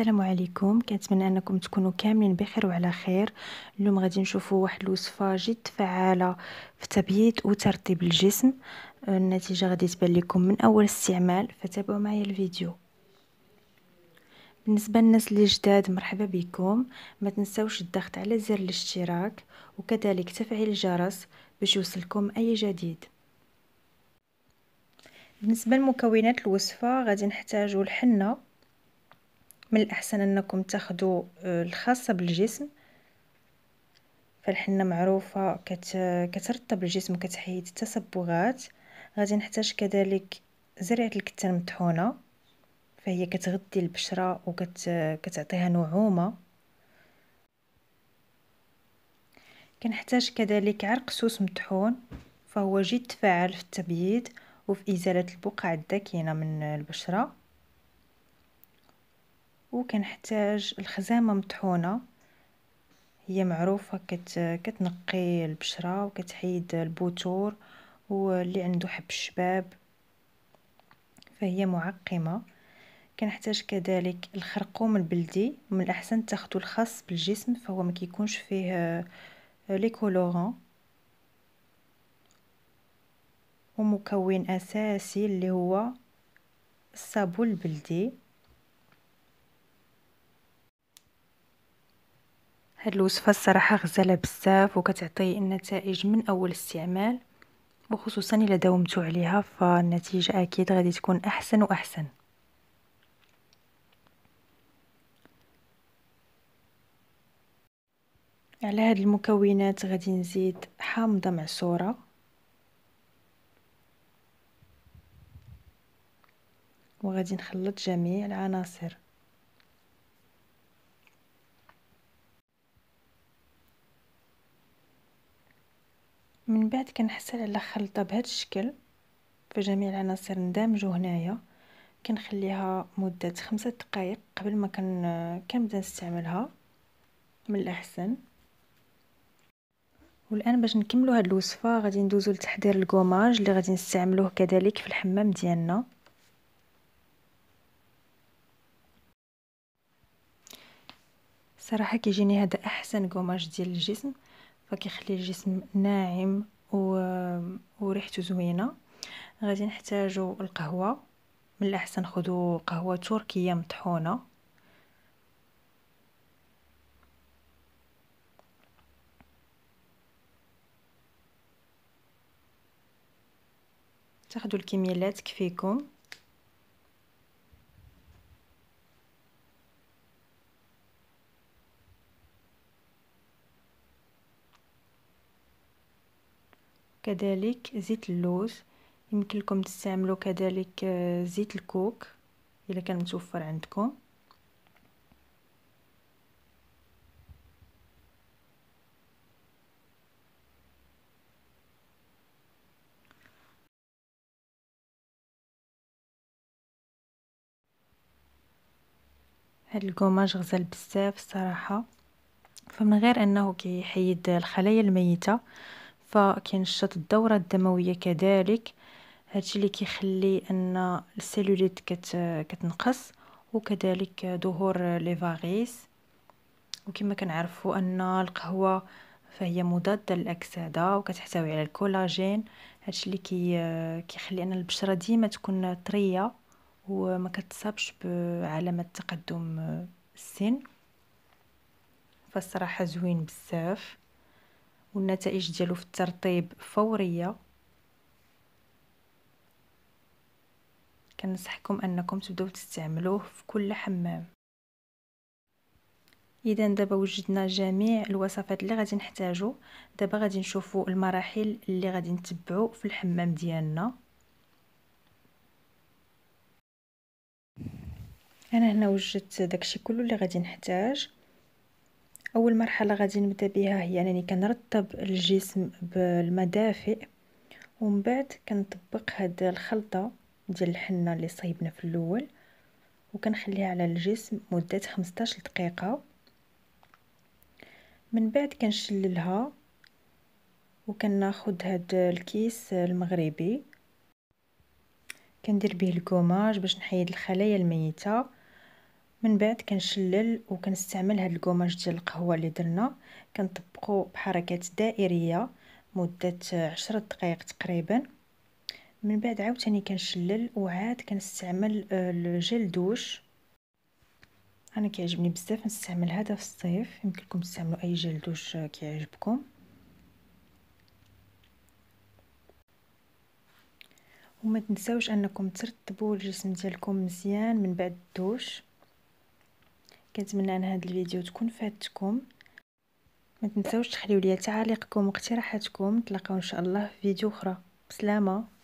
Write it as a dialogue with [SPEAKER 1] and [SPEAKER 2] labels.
[SPEAKER 1] السلام عليكم كنتمنى انكم تكونوا كاملين بخير وعلى خير اليوم غادي نشوفوا واحد الوصفه جد فعاله في تبييض وترطيب الجسم آه، النتيجه غادي تبان لكم من اول استعمال فتابعوا معايا الفيديو بالنسبه للناس اللي جداد مرحبا بكم ما تنساوش الضغط على زر الاشتراك وكذلك تفعيل الجرس باش يوصلكم اي جديد بالنسبه لمكونات الوصفه غادي نحتاجوا الحنه من الأحسن أنكم تاخذوا آه، الخاصة بالجسم فالحنة معروفة كت... كترطب الجسم وكتحيد التصبغات غادي نحتاج كذلك زرعة الكتان مطحونة فهي كتغذي البشرة وكتعطيها نعومة كنحتاج كذلك عرق سوس مطحون فهو جد فعال في التبييض وفي إزالة البقع الداكنة من البشرة وكنحتاج الخزامه مطحونه هي معروفه كت كتنقي البشره وكتحيد البتور واللي عنده حب الشباب فهي معقمه كنحتاج كذلك الخرقوم البلدي من الاحسن تاخذوا الخاص بالجسم فهو ما كيكونش فيه آه، لي كولورون ومكون اساسي اللي هو الصابون البلدي هاد الوصفه الصراحه غزاله بزاف وكتعطي النتائج من اول استعمال وخصوصا الا داومتو عليها فالنتيجه اكيد غادي تكون احسن واحسن على هاد المكونات غادي نزيد حامضه معصوره وغادي نخلط جميع العناصر من بعد كنحصل على خلطه بهذا الشكل فجميع العناصر ندمجو هنايا كنخليها مده خمسة دقائق قبل ما كن كنبدا نستعملها من الاحسن والان باش نكملو هاد الوصفه غادي ندوزو لتحضير الكوماج اللي غادي نستعملوه كذلك في الحمام ديالنا صراحه كيجيني هذا احسن كوماج ديال الجسم فكيخلي الجسم ناعم و... وريحته زوينه غادي نحتاجو القهوه من الاحسن خذوا قهوه تركيه مطحونه تاخذوا الكميه اللي تكفيكم كذلك زيت اللوز يمكن لكم تستعملوا كذلك آه، زيت الكوك الا كان متوفر عندكم هاد الكوماج غزال بزاف الصراحه فمن غير انه كيحيد الخلايا الميته فكينشط الدوره الدمويه كذلك هادشي اللي كيخلي ان السيلوليت كت كتنقص وكذلك ظهور لي فاغيس وكما كنعرفوا ان القهوه فهي مضاده للاكسده وكتحتوي على الكولاجين هادشي اللي كي كيخلي ان البشره ديما تكون طريه وما كتصابش بعلامه تقدم السن فالصراحه زوين بزاف والنتائج ديالو في الترطيب فوريه كنصحكم انكم تبداو تستعملوه في كل حمام اذا دابا وجدنا جميع الوصفات اللي غادي نحتاجو دابا غادي نشوفو المراحل اللي غادي نتبعو في الحمام ديالنا انا هنا وجدت داكشي كله اللي غادي نحتاج اول مرحله غادي نبدا بها هي انني كنرطب الجسم بالمدافئ دافئ ومن بعد كنطبق هاد الخلطه ديال الحنه اللي صايبنا في الاول وكنخليها على الجسم مده 15 دقيقه من بعد كنشللها وكناخد هاد الكيس المغربي كندير به الكوماج باش نحيد الخلايا الميته من بعد كنشلل وكنستعمل هاد القماش ديال القهوه اللي درنا كنطبقو بحركات دائريه مده عشرة دقائق تقريبا من بعد عاوتاني كنشلل وعاد كنستعمل آه، الجل دوش انا كيعجبني بزاف نستعمل هذا في الصيف يمكن لكم تستعملوا اي جل دوش آه، كيعجبكم وما تنساوش انكم ترطبوا الجسم ديالكم مزيان من بعد الدوش كنتمنى ان هذا الفيديو تكون فاتكم ما تنسوش تخليو لي تعاليقكم واقتراحاتكم نتلاقاو ان شاء الله في فيديو اخرى بسلامه